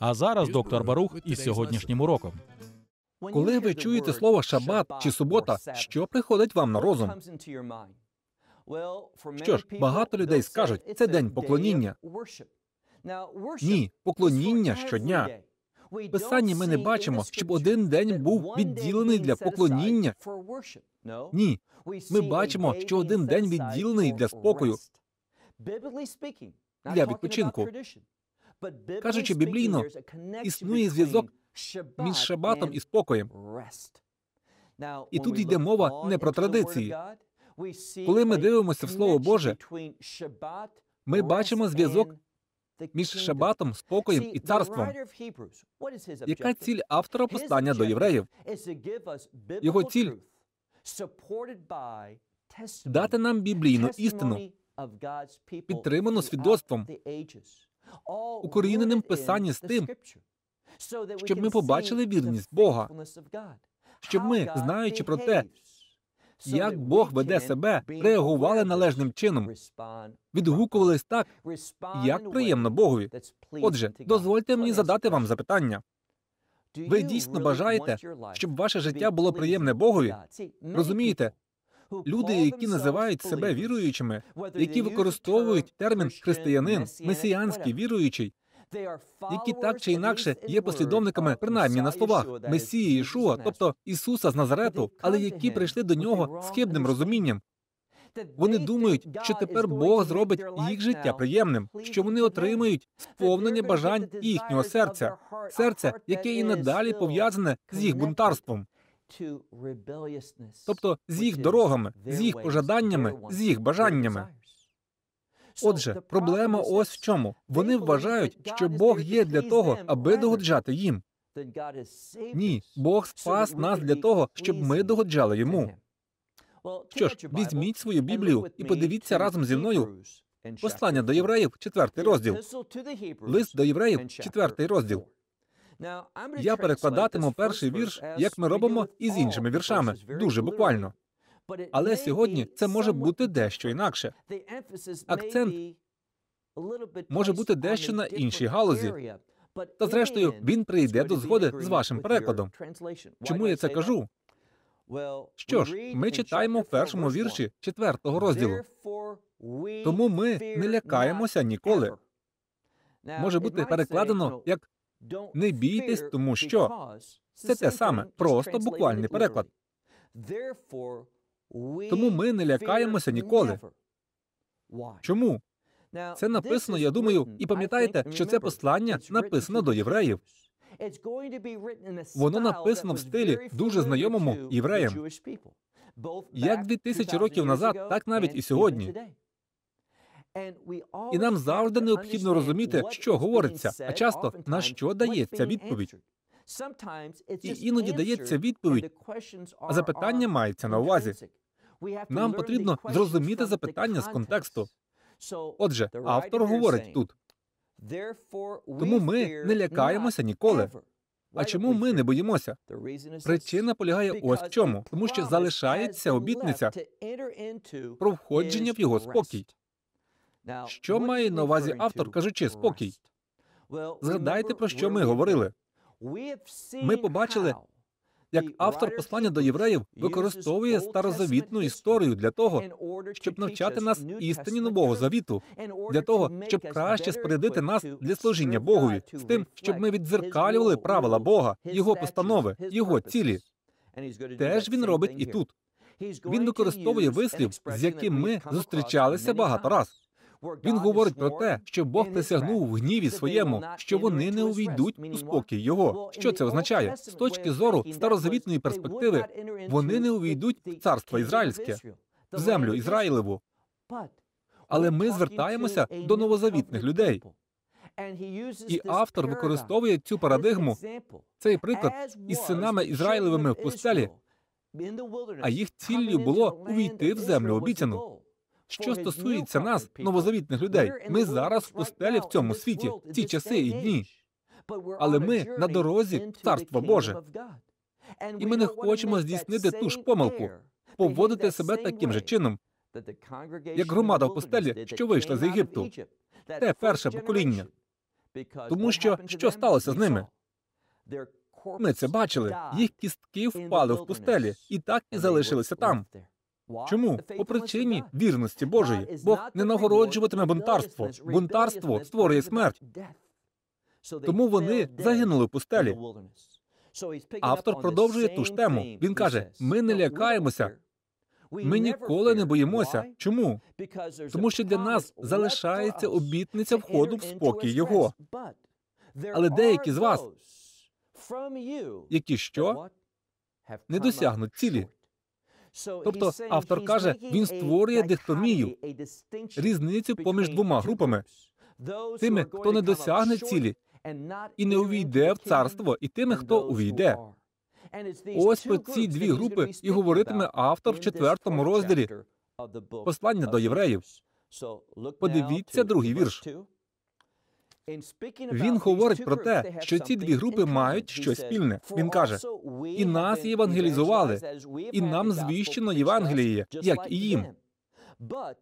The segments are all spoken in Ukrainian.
А зараз доктор Барух із сьогоднішнім уроком. Коли ви чуєте слово шабат чи субота, що приходить вам на розум? Що ж, багато людей скажуть, це день поклоніння. Ні, поклоніння щодня. В Писанні ми не бачимо, щоб один день був відділений для поклоніння. Ні, ми бачимо, що один день відділений для спокою, для відпочинку. Кажучи біблійно, існує зв'язок між шабатом і спокоєм. І тут йде мова не про традиції. Коли ми дивимося в Слово Боже, ми бачимо зв'язок між шабатом, спокоєм і царством. Яка ціль автора послання до євреїв? Його ціль дати нам біблійну істину, підтриману свідоцтвом укоріненим в писанні з тим, щоб ми побачили вірність Бога, щоб ми, знаючи про те, як Бог веде себе, реагували належним чином, відгукувались так, як приємно Богові. Отже, дозвольте мені задати вам запитання. Ви дійсно бажаєте, щоб ваше життя було приємне Богові? Розумієте, люди, які називають себе віруючими, які використовують термін християнин, месіянський віруючий, які так чи інакше є послідовниками, принаймні на словах Месії Ішуа, тобто Ісуса з Назарету, але які прийшли до нього з хибним розумінням. Вони думають, що тепер Бог зробить їх життя приємним, що вони отримають сповнення бажань їхнього серця, серця, яке і надалі пов'язане з їх бунтарством тобто з їх дорогами, з їх пожаданнями, з їх бажаннями. Отже, проблема ось в чому. Вони вважають, що Бог є для того, аби догоджати їм. Ні, Бог спас нас для того, щоб ми догоджали йому. Що ж, візьміть свою Біблію і подивіться разом зі мною послання до євреїв, четвертий розділ. Лист до євреїв, четвертий розділ. Я перекладатиму перший вірш, як ми робимо і з іншими oh, віршами, дуже буквально. Але сьогодні це може бути дещо інакше. Акцент може бути дещо на іншій галузі. Та зрештою він прийде до згоди з вашим перекладом. Чому я це кажу? Що ж, ми читаємо в першому вірші четвертого розділу. Тому ми не лякаємося ніколи. Може бути перекладено як не бійтесь, тому що це те саме, просто буквальний переклад. Тому ми не лякаємося ніколи. Чому? Це написано, я думаю, і пам'ятаєте, що це послання написано до євреїв. Воно написано в стилі дуже знайомому євреям. Як дві тисячі років назад, так навіть і сьогодні. І нам завжди необхідно розуміти, що говориться, а часто на що дається відповідь. І іноді дається відповідь, а запитання мається на увазі. Нам потрібно зрозуміти запитання з контексту. Отже, автор говорить тут. Тому ми не лякаємося ніколи. А чому ми не боїмося? Причина полягає ось в чому, тому що залишається обітниця про входження в його спокій. Що має на увазі автор, кажучи спокій? Згадайте, про що ми говорили. Ми побачили, як автор послання до євреїв використовує старозавітну історію для того, щоб навчати нас істині нового завіту, для того, щоб краще спорядити нас для служіння Богові, з тим, щоб ми віддзеркалювали правила Бога, його постанови, його цілі. Теж він робить і тут. Він використовує вислів, з яким ми зустрічалися багато раз. Він говорить про те, що Бог присягнув в гніві своєму, що вони не увійдуть у спокій його. Що це означає? З точки зору старозавітної перспективи, вони не увійдуть в царство ізраїльське, в землю Ізраїлеву. Але ми звертаємося до новозавітних людей. І автор використовує цю парадигму, цей приклад із синами Ізраїлевими в пустелі, а їх ціллю було увійти в землю обіцяну. Що стосується нас, новозавітних людей, ми зараз в пустелі в цьому світі, в ці часи і дні. Але ми на дорозі царства Боже. І ми не хочемо здійснити ту ж помилку, поводити себе таким же чином, як громада в пустелі, що вийшла з Єгипту, те перше покоління, тому що що сталося з ними? Ми це бачили. Їх кістки впали в пустелі і так і залишилися там. Чому по причині вірності Божої Бог не нагороджуватиме бунтарство? Бунтарство створює смерть. Тому вони загинули в пустелі. Автор продовжує ту ж тему. Він каже: ми не лякаємося. Ми ніколи не боїмося. Чому? Тому що для нас залишається обітниця входу в спокій його. Але деякі з вас, які що не досягнуть цілі. Тобто автор каже, він створює дихтомію, різницю поміж двома групами тими, хто не досягне цілі і не увійде в царство, і тими, хто увійде. Ось про ці дві групи і говоритиме автор в четвертому розділі послання до євреїв. Подивіться другий вірш. Він говорить про те, що ці дві групи мають щось спільне. Він каже: і нас євангелізували, і нам звіщено Євангеліє, як і їм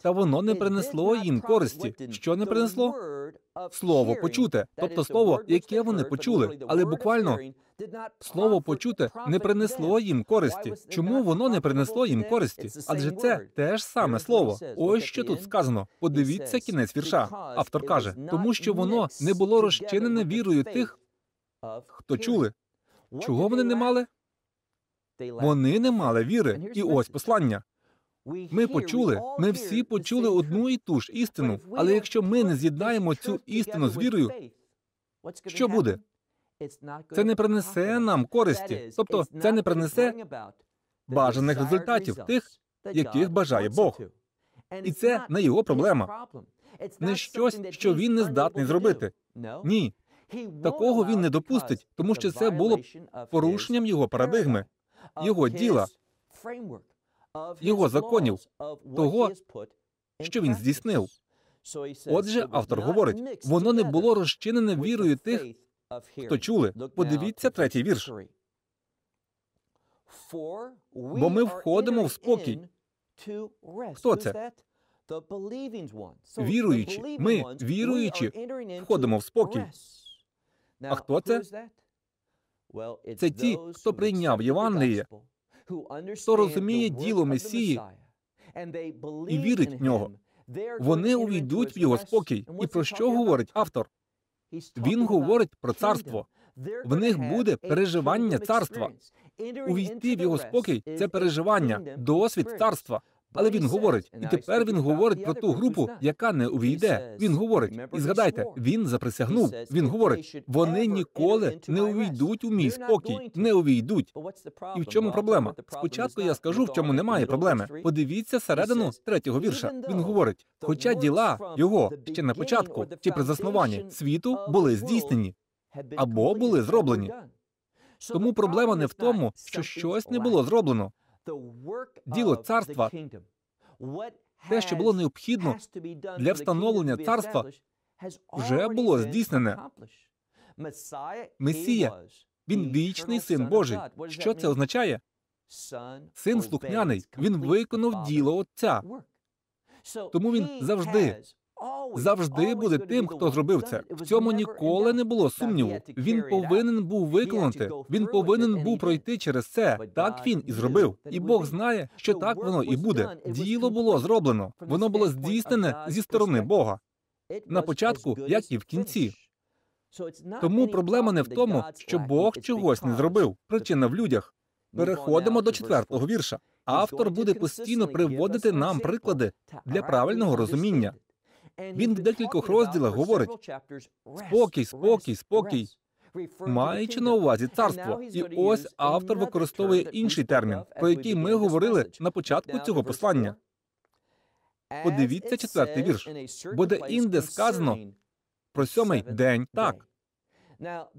та воно не принесло їм користі. Що не принесло? Слово почуте, тобто слово, яке вони почули, але буквально слово почуте не принесло їм користі. Чому воно не принесло їм користі? Адже це те ж саме слово. Ось що тут сказано. Подивіться кінець вірша. Автор каже, тому що воно не було розчинене вірою тих, хто чули. Чого вони не мали? Вони не мали віри, і ось послання. Ми почули, ми всі почули одну і ту ж істину. Але якщо ми не з'єднаємо цю істину з вірою, що буде? Це не принесе нам користі, тобто це не принесе бажаних результатів тих, яких бажає Бог. І це не його проблема. Не щось, що він не здатний зробити. Ні, такого він не допустить, тому що це було порушенням його парадигми, його діла його законів, того, що він здійснив. Отже, автор говорить, воно не було розчинене вірою тих, хто чули. Подивіться третій вірш. Бо ми входимо в спокій. Хто це? Віруючі. Ми, віруючі, входимо в спокій. А хто це? Це ті, хто прийняв Євангеліє, хто розуміє діло Месії і вірить в нього. Вони увійдуть в його спокій. І про що говорить автор? Він говорить про царство. В них буде переживання царства. Увійти в його спокій це переживання, досвід царства. Але він говорить, і тепер він говорить про ту групу, яка не увійде. Він говорить, і згадайте, він заприсягнув. Він говорить: вони ніколи не увійдуть у мій спокій, не увійдуть. І в чому проблема? Спочатку я скажу, в чому немає проблеми. Подивіться середину третього вірша. Він говорить: хоча діла його ще на початку чи при заснуванні світу були здійснені або були зроблені. Тому проблема не в тому, що щось не було зроблено діло царства, те, що було необхідно для встановлення царства, вже було здійснене. Месія він вічний син Божий. Що це означає? Син слухняний. Він виконав діло Отця. Тому він завжди завжди буде тим, хто зробив це. В цьому ніколи не було сумніву. Він повинен був виконати. Він повинен був пройти через це. Так він і зробив. І Бог знає, що так воно і буде. Діло було зроблено. Воно було здійснене зі сторони Бога. На початку, як і в кінці. Тому проблема не в тому, що Бог чогось не зробив. Причина в людях. Переходимо до четвертого вірша. Автор буде постійно приводити нам приклади для правильного розуміння. Він в декількох розділах говорить спокій, спокій, спокій, маючи на увазі царство. І ось автор використовує інший термін, про який ми говорили на початку цього послання. Подивіться четвертий вірш. Буде інде сказано про сьомий день. Так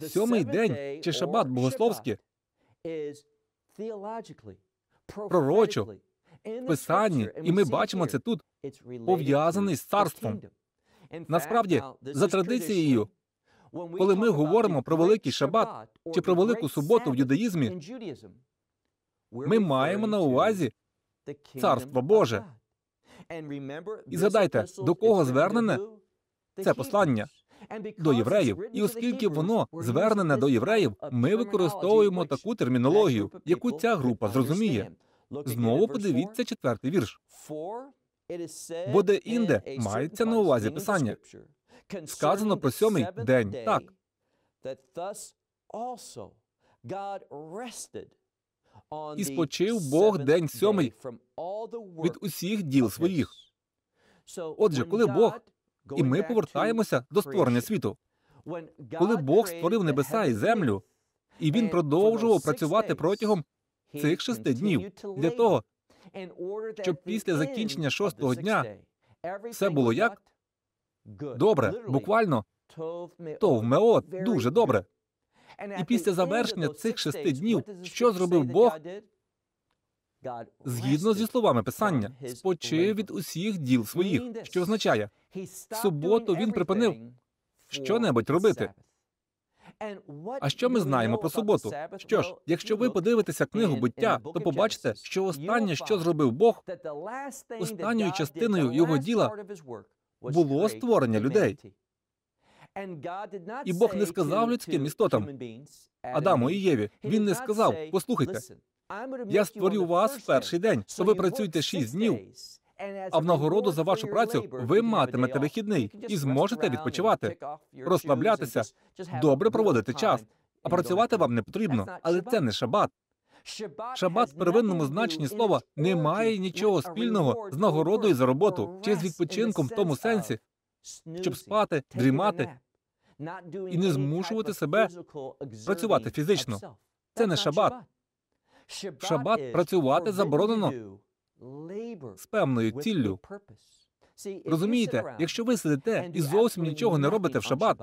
сьомий день чи шабат богословське пророчо писанні, і ми бачимо це тут пов'язаний з царством. Насправді, за традицією, коли ми говоримо про великий шабат чи про велику суботу в юдаїзмі, ми маємо на увазі царство Боже. І згадайте, до кого звернене це послання до євреїв, і оскільки воно звернене до євреїв, ми використовуємо таку термінологію, яку ця група зрозуміє. Знову подивіться четвертий вірш. Бо де інде мається на увазі писання. Сказано про сьомий день так. І спочив Бог день сьомий від усіх діл своїх. Отже, коли Бог, і ми повертаємося до створення світу, коли Бог створив небеса і землю, і він продовжував працювати протягом цих шести днів для того, щоб після закінчення шостого дня все було як добре, буквально тов меот, дуже добре. І після завершення цих шести днів, що зробив Бог? Згідно зі словами писання, спочив від усіх діл своїх, що означає, в суботу він припинив що небудь робити. А що ми знаємо про суботу? Що ж, якщо ви подивитеся книгу буття, то побачите, що останнє, що зробив Бог, останньою частиною його діла було створення людей. І Бог не сказав людським істотам Адаму і Єві. Він не сказав: Послухайте, я створю вас в перший день, то ви працюєте шість днів. А в нагороду за вашу працю ви матимете вихідний і зможете відпочивати, розслаблятися, добре проводити час. А працювати вам не потрібно, але це не шабат. Шабат в первинному значенні слова не має нічого спільного з нагородою за роботу чи з відпочинком в тому сенсі, щоб спати, дрімати і не змушувати себе працювати фізично. Це не шабат. В Шабат працювати заборонено з певною ціллю. Розумієте, якщо ви сидите і зовсім нічого не робите в шабат,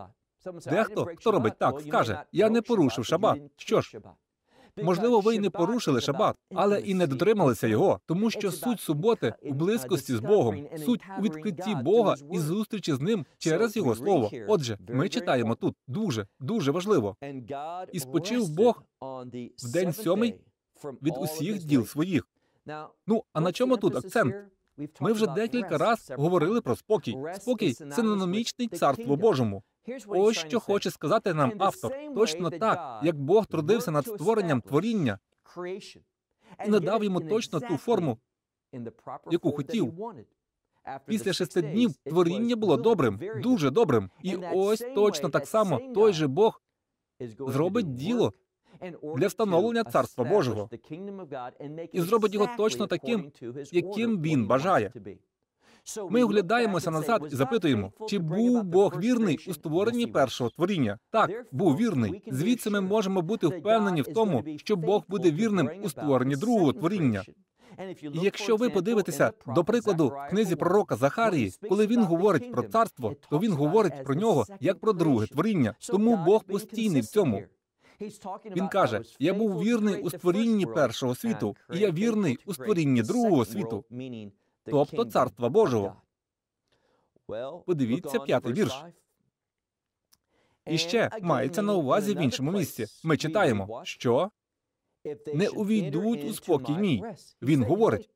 дехто хто робить так, скаже: я не порушив шабат. Що ж? Можливо, ви й не порушили шабат, але і не дотрималися його, тому що суть суботи у близькості з Богом, суть у відкритті Бога і зустрічі з ним через його слово. Отже, ми читаємо тут дуже дуже важливо. І спочив Бог в день сьомий від усіх діл своїх. Ну а на чому тут акцент? Ми вже декілька разів говорили про спокій. Спокій синономічний царство Божому. Ось що хоче сказати нам автор. Точно так, як Бог трудився над створенням творіння, і надав йому точно ту форму, яку хотів. Після шести днів творіння було добрим, дуже добрим. І ось точно так само той же Бог зробить діло для встановлення царства Божого і зробить його точно таким, яким він бажає. Ми оглядаємося назад і запитуємо, чи був Бог вірний у створенні першого творіння? Так, був вірний. Звідси ми можемо бути впевнені в тому, що Бог буде вірним у створенні другого творіння. І якщо ви подивитеся до прикладу в книзі пророка Захарії, коли він говорить про царство, то він говорить про нього як про друге творіння. Тому Бог постійний в цьому. Він каже: Я був вірний у створінні першого світу, і я вірний у створінні другого світу, тобто царства Божого. Подивіться п'ятий вірш. І ще мається на увазі в іншому місці. Ми читаємо, що не увійдуть у спокій мій. Він говорить.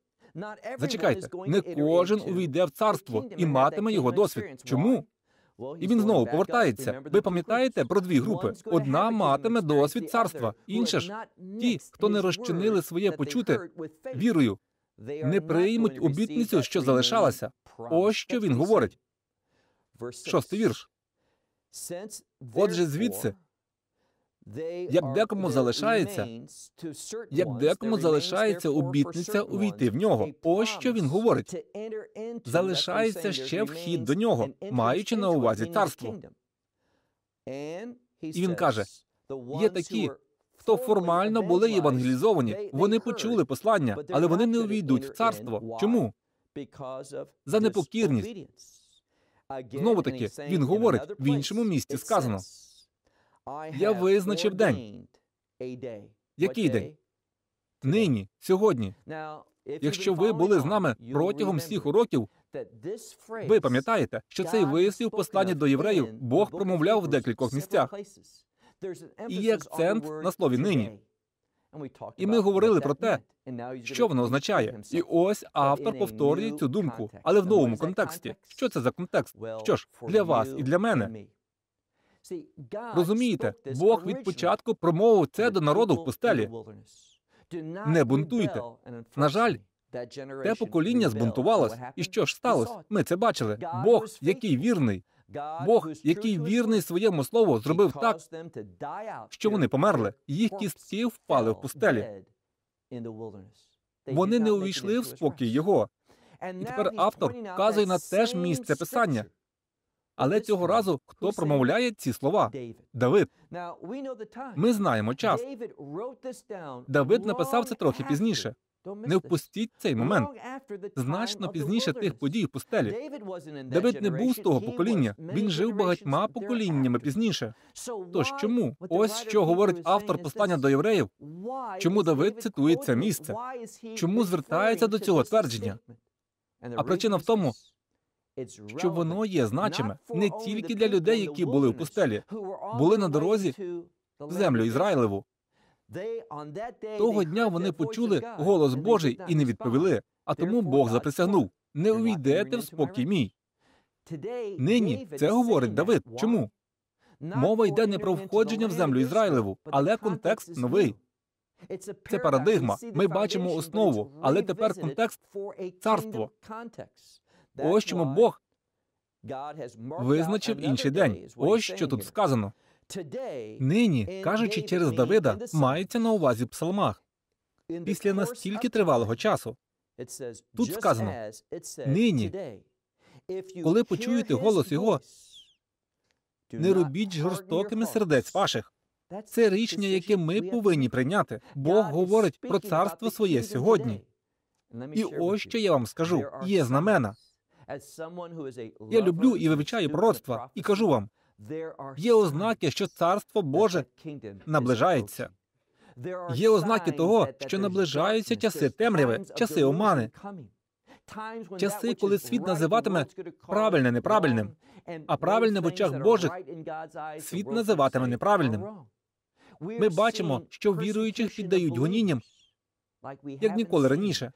Зачекайте, не кожен увійде в царство і матиме його досвід. Чому? І він знову повертається. Ви пам'ятаєте про дві групи? Одна матиме досвід царства, інша ж ті, хто не розчинили своє почуте вірою, не приймуть обітницю, що залишалася. Ось що він говорить. Шостий вірш. Отже, звідси як декому залишається, як декому залишається обітниця увійти в нього. Ось що він говорить. залишається ще вхід до нього, маючи на увазі царство. І він каже: є такі, хто формально були євангелізовані. Вони почули послання, але вони не увійдуть в царство. Чому за непокірність? Знову таки він говорить в іншому місці сказано. Я визначив день. Який день? Нині, сьогодні. Якщо ви були з нами протягом всіх уроків, ви пам'ятаєте, що цей вислів послання до євреїв Бог промовляв в декількох місцях. І є акцент на слові нині. І ми говорили про те, що воно означає. І ось автор повторює цю думку, але в новому контексті. Що це за контекст? Що ж для вас і для мене? Розумієте, Бог від початку промовив це до народу в пустелі. Не бунтуйте. На жаль, те покоління збунтувалось. І що ж сталося? Ми це бачили. Бог, який вірний, Бог, який вірний своєму слову, зробив так, що вони померли. Їх кістки впали в пустелі. Вони не увійшли в спокій його. І тепер автор вказує на те ж місце писання. Але цього разу хто промовляє ці слова? Давид. Ми знаємо час. Давид написав це трохи пізніше. Не впустіть цей момент. Значно пізніше тих подій в пустелі. Давид не був з того покоління. Він жив багатьма поколіннями пізніше. Тож чому? Ось що говорить автор послання до євреїв. Чому Давид цитує це місце? Чому звертається до цього твердження? А причина в тому, що воно є значиме не тільки для людей, які були в пустелі, були на дорозі в землю Ізраїлеву. Того дня вони почули голос Божий і не відповіли. А тому Бог заприсягнув не увійдете в спокій мій. Нині це говорить Давид. Чому? Мова йде не про входження в землю Ізраїлеву, але контекст новий. Це парадигма. Ми бачимо основу, але тепер контекст царство. Ось чому Бог визначив інший день. Ось що тут сказано. Нині, кажучи через Давида, мається на увазі в псалмах після настільки тривалого часу. Тут сказано нині, коли почуєте голос його, не робіть жорстокими сердець ваших. Це рішення, яке ми повинні прийняти. Бог говорить про царство своє сьогодні. І ось що я вам скажу: є знамена. Я люблю і вивчаю пророцтва, і кажу вам: є ознаки, що царство Боже наближається. Є ознаки того, що наближаються часи темряви, часи омани, часи, коли світ називатиме правильне неправильним, а правильне в очах Божих світ називатиме неправильним. Ми бачимо, що віруючих піддають гонінням як ніколи раніше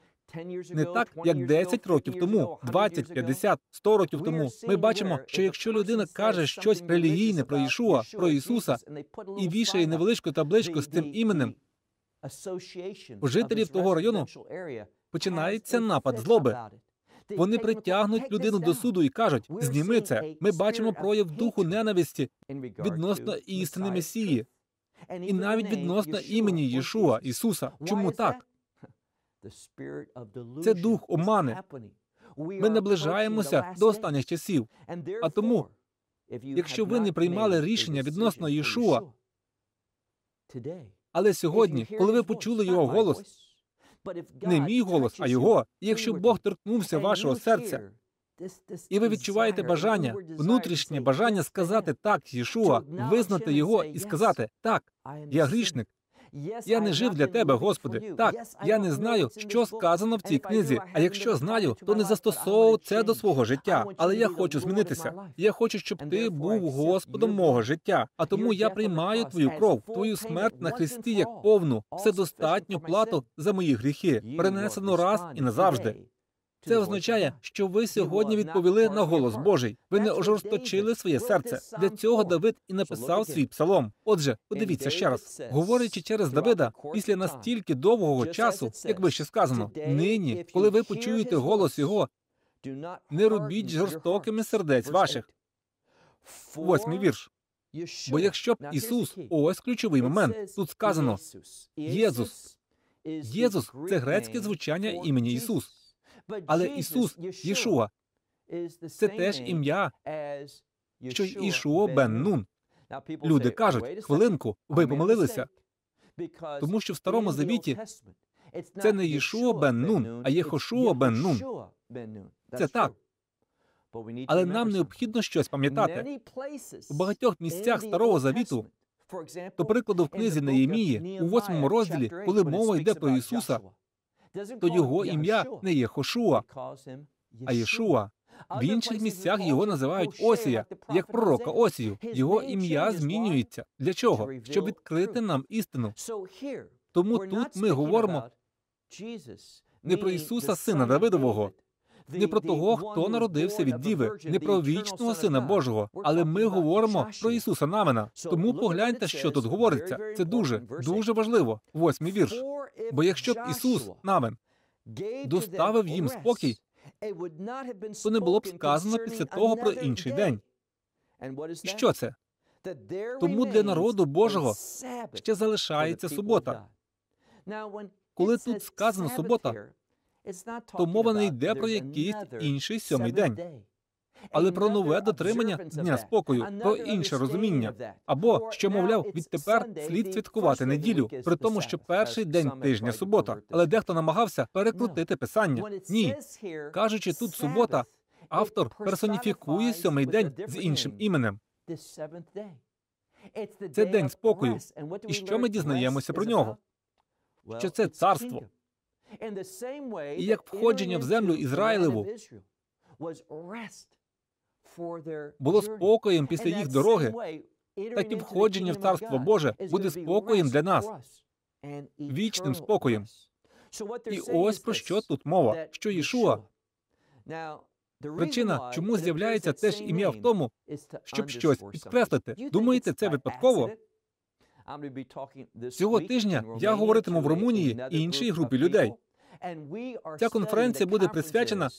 не так, як 10 років тому, 20, 50, 100 років тому. Ми бачимо, що якщо людина каже щось релігійне про Ішуа, про Ісуса, і вішає невеличку табличку з цим іменем, у жителів того району починається напад злоби. Вони притягнуть людину до суду і кажуть: зніми це. Ми бачимо прояв духу ненависті відносно істини Месії, і навіть відносно імені Єшуа Ісуса. Чому так? Це дух омани. Ми наближаємося до останніх часів. А тому, якщо ви не приймали рішення відносно Єшуа, але сьогодні, коли ви почули його голос, не мій голос, а його. І якщо Бог торкнувся вашого серця, і ви відчуваєте бажання, внутрішнє бажання сказати так, Єшуа, визнати його і сказати так, я грішник, я не жив для тебе, Господи. Так, я не знаю, що сказано в цій книзі. А якщо знаю, то не застосовував це до свого життя. Але я хочу змінитися. Я хочу, щоб ти був Господом мого життя. А тому я приймаю твою кров, твою смерть на Христі як повну, вседостатню плату за мої гріхи, принесену раз і назавжди. Це означає, що ви сьогодні відповіли на голос Божий. Ви не ожорсточили своє серце. Для цього Давид і написав свій псалом. Отже, подивіться ще раз, говорячи через Давида, після настільки довгого часу, як вище сказано, нині, коли ви почуєте голос його, не робіть жорстокими сердець ваших. Восьмий вірш. Бо якщо б Ісус, ось ключовий момент, тут сказано Єсус. Єзус це грецьке звучання імені Ісус. Але Ісус, Єшуа, це теж ім'я, що й Ішуо Бен Нун. Люди кажуть, хвилинку, ви помилилися, тому що в старому завіті це не Єшуа Бен Нун, а Єхошуа Бен Нун. Це так. Але нам необхідно щось пам'ятати. У багатьох місцях старого завіту, до прикладу, в книзі Неємії, у восьмому розділі, коли мова йде про Ісуса, то його ім'я не є Хошуа, а Єшуа. В інших місцях його називають Осія, як пророка Осію. Його ім'я змінюється. Для чого? Щоб відкрити нам істину. Тому тут ми говоримо не про Ісуса, сина Давидового не про того, хто народився від діви, не про вічного сина Божого, але ми говоримо про Ісуса Намена. Тому погляньте, що тут говориться. Це дуже дуже важливо. Восьмий вірш. Бо якщо б Ісус Намен доставив їм спокій, то не було б сказано після того про інший день. Що це? Тому для народу Божого ще залишається субота. Коли тут сказано субота, то мова не йде про якийсь інший сьомий день, але про нове дотримання дня спокою, про інше розуміння. Або що, мовляв, відтепер слід святкувати неділю, при тому, що перший день тижня субота, але дехто намагався перекрутити писання. Ні, кажучи, тут субота, автор персоніфікує сьомий день з іншим іменем. Це день спокою. І що ми дізнаємося про нього? Що це царство? І як входження в землю Ізраїлеву було спокоєм після їх дороги, так і входження в Царство Боже буде спокоєм для нас, вічним спокоєм. І ось про що тут мова: що Ішуа. Причина, чому з'являється теж ім'я в тому, щоб щось підкреслити. Думаєте, це випадково? Цього тижня я говоритиму в Румунії і іншій групі людей. Ця конференція буде присвячена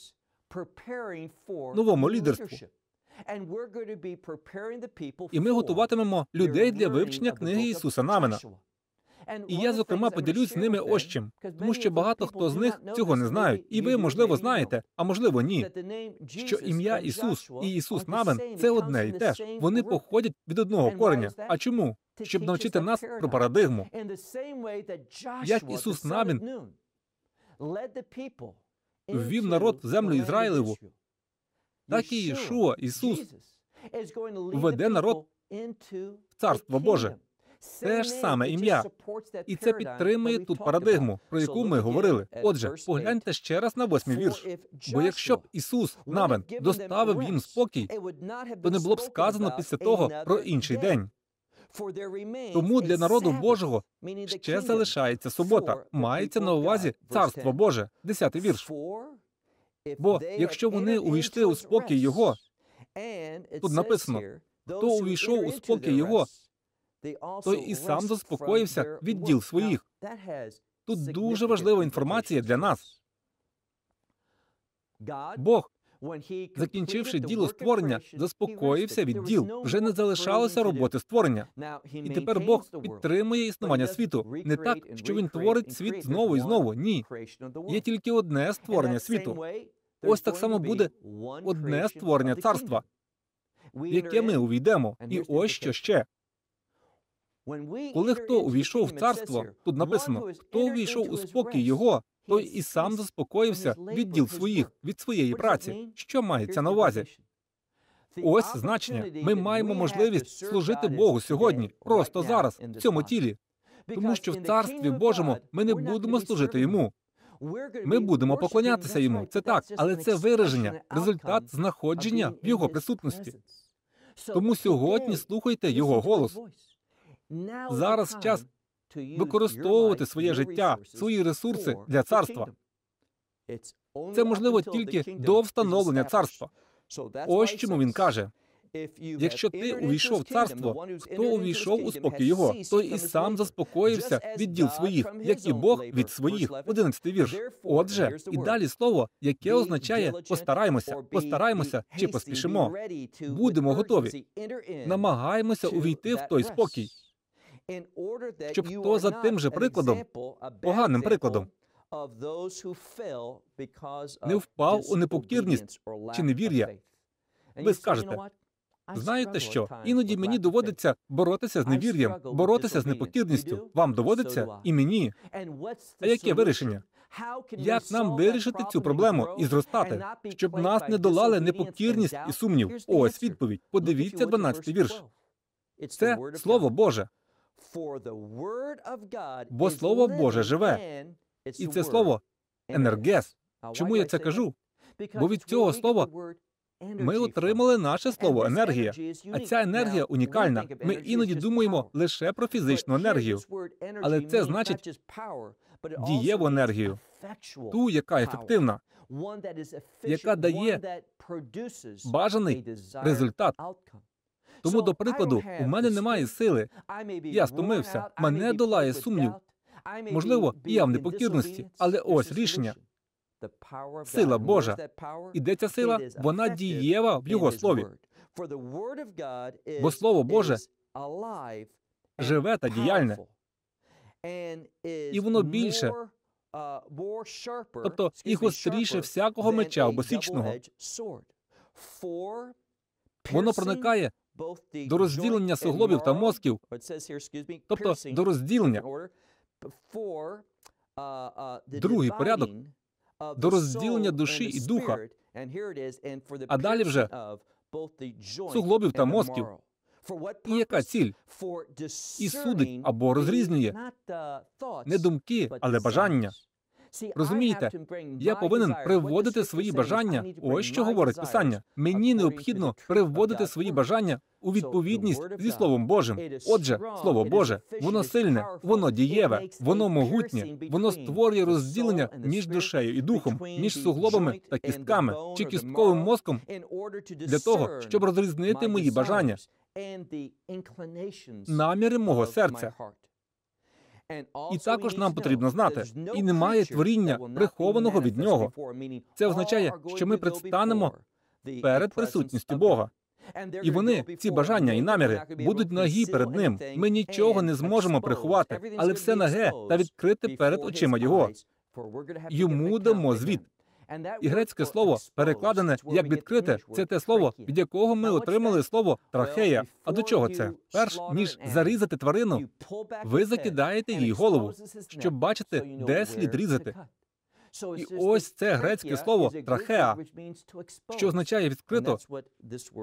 новому лідерству. І ми готуватимемо людей для вивчення книги Ісуса Намена. І я, зокрема, поділюсь з ними ось чим, тому що багато хто з них цього не знають, і ви, можливо, знаєте, а можливо, ні. Що ім'я Ісус і Ісус Намен це одне і те ж. Вони походять від одного кореня. А чому? щоб навчити нас про парадигму, як Ісус Навін ввів народ в землю Ізраїлеву, так і Ішуа, Ісус веде народ в Царство Боже. Те ж саме ім'я і це підтримує ту парадигму, про яку ми говорили. Отже, погляньте ще раз на восьмий вірш. Бо якщо б Ісус навин доставив їм спокій, то не було б сказано після того про інший день. Тому для народу Божого ще залишається субота. Мається на увазі царство Боже, десятий вірш. Бо якщо вони увійшли у спокій Його, тут написано, хто увійшов у спокій Його, той і сам заспокоївся від діл своїх. Тут дуже важлива інформація для нас. Бог закінчивши діло створення, заспокоївся від діл. Вже не залишалося роботи створення. І тепер Бог підтримує існування світу. Не так, що він творить світ знову і знову. Ні, є тільки одне створення світу. Ось так само буде одне створення царства, в яке ми увійдемо, і ось що ще. Коли хто увійшов в царство, тут написано, хто увійшов у спокій його, той і сам заспокоївся від діл своїх, від своєї праці, що мається на увазі. Ось значення. Ми маємо можливість служити Богу сьогодні, просто зараз, в цьому тілі, тому що в царстві Божому ми не будемо служити йому. Ми будемо поклонятися йому. Це так, але це вираження, результат знаходження в його присутності. Тому сьогодні слухайте його голос. Зараз час використовувати своє життя, свої ресурси для царства. Це можливо тільки до встановлення царства. Ось чому він каже: якщо ти увійшов в царство, хто увійшов у спокій його, той і сам заспокоївся від діл своїх, як і Бог від своїх. Одинадцятий вірш. Отже, і далі слово, яке означає постараємося, постараємося чи поспішимо. Будемо готові. Намагаємося увійти в той спокій щоб хто за тим же прикладом, поганим прикладом, не впав у непокірність чи невір'я. Ви скажете, знаєте що? Іноді мені доводиться боротися з невір'ям, боротися з непокірністю. Вам доводиться і мені. А яке вирішення? Як нам вирішити цю проблему і зростати, щоб нас не долали непокірність і сумнів? Ось відповідь. Подивіться 12-й вірш. Це слово Боже. Бо слово Боже живе, і це слово енергес. Чому я це кажу? Бо від цього слова ми отримали наше слово енергія. А ця енергія унікальна. Ми іноді думаємо лише про фізичну енергію, але це значить дієву енергію, ту, яка ефективна, яка дає бажаний результат. Тому, до прикладу, у мене немає сили. Я стомився, мене долає сумнів. Можливо, і я в непокірності, але ось рішення. Сила Божа. І де ця сила? Вона дієва в Його слові. Бо Слово Боже живе та діяльне. І воно більше, uh, тобто і гостріше всякого меча обосічного. Воно проникає до розділення суглобів та мозків, тобто до розділення. Uh, uh, Другий порядок до розділення душі і духа, а далі вже суглобів та мозків. І яка ціль і судить або розрізнює не думки, але бажання. Розумієте, я повинен приводити свої бажання. Ось що говорить писання. Мені необхідно приводити свої бажання у відповідність зі словом Божим. Отже, слово Боже, воно сильне, воно дієве, воно могутнє, воно створює розділення між душею і духом, між суглобами та кістками чи кістковим мозком для того, щоб розрізнити мої бажання наміри мого серця. І також нам потрібно знати, і немає творіння, прихованого від нього. Це означає, що ми предстанемо перед присутністю Бога. І вони, ці бажання і наміри, будуть нагі перед ним. Ми нічого не зможемо приховати, але все наге та відкрити перед очима його. Йому дамо звіт. І грецьке слово перекладене як відкрите. Це те слово, від якого ми отримали слово трахея. А до чого це? Перш ніж зарізати тварину, ви закидаєте їй голову, щоб бачити, де слід різати. І ось це грецьке слово трахеа, що означає відкрито,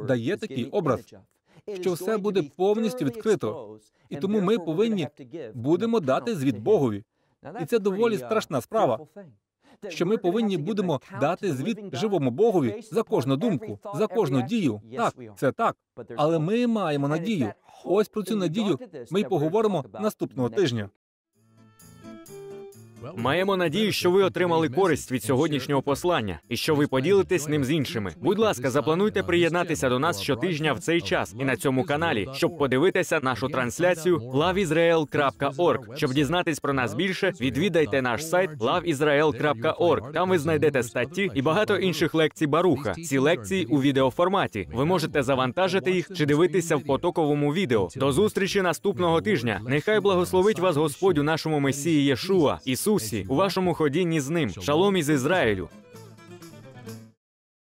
дає такий образ, що все буде повністю відкрито, і тому ми повинні будемо дати звіт Богові, і це доволі uh, страшна справа що ми повинні будемо дати звіт живому Богові за кожну думку, за кожну дію. Так, це так. Але ми маємо надію. Ось про цю надію ми й поговоримо наступного тижня. Маємо надію, що ви отримали користь від сьогоднішнього послання і що ви поділитесь ним з іншими. Будь ласка, заплануйте приєднатися до нас щотижня в цей час і на цьому каналі, щоб подивитися нашу трансляцію loveisrael.org. Щоб дізнатись про нас більше, відвідайте наш сайт loveisrael.org. Там ви знайдете статті і багато інших лекцій баруха. Ці лекції у відеоформаті. Ви можете завантажити їх чи дивитися в потоковому відео. До зустрічі наступного тижня. Нехай благословить вас Господь у нашому месії Єшуа Ісус. Ісусі, у вашому ходінні з ним. Шалом із Ізраїлю.